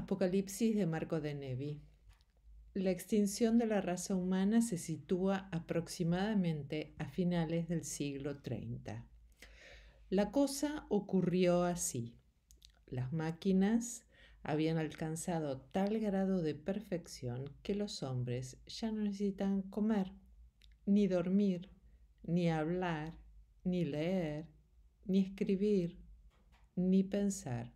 Apocalipsis de Marco de Nevi. La extinción de la raza humana se sitúa aproximadamente a finales del siglo 30. La cosa ocurrió así. Las máquinas habían alcanzado tal grado de perfección que los hombres ya no necesitan comer, ni dormir, ni hablar, ni leer, ni escribir, ni pensar.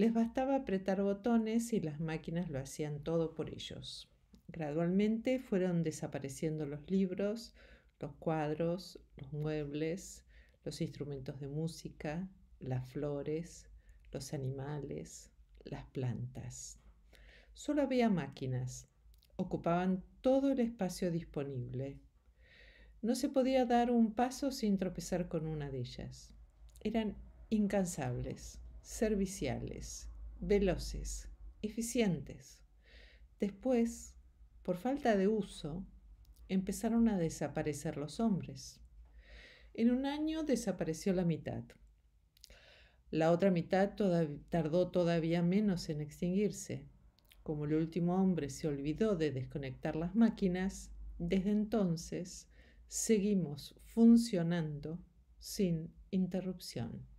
Les bastaba apretar botones y las máquinas lo hacían todo por ellos. Gradualmente fueron desapareciendo los libros, los cuadros, los muebles, los instrumentos de música, las flores, los animales, las plantas. Solo había máquinas. Ocupaban todo el espacio disponible. No se podía dar un paso sin tropezar con una de ellas. Eran incansables serviciales, veloces, eficientes. Después, por falta de uso, empezaron a desaparecer los hombres. En un año desapareció la mitad. La otra mitad tardó todavía menos en extinguirse. Como el último hombre se olvidó de desconectar las máquinas, desde entonces seguimos funcionando sin interrupción.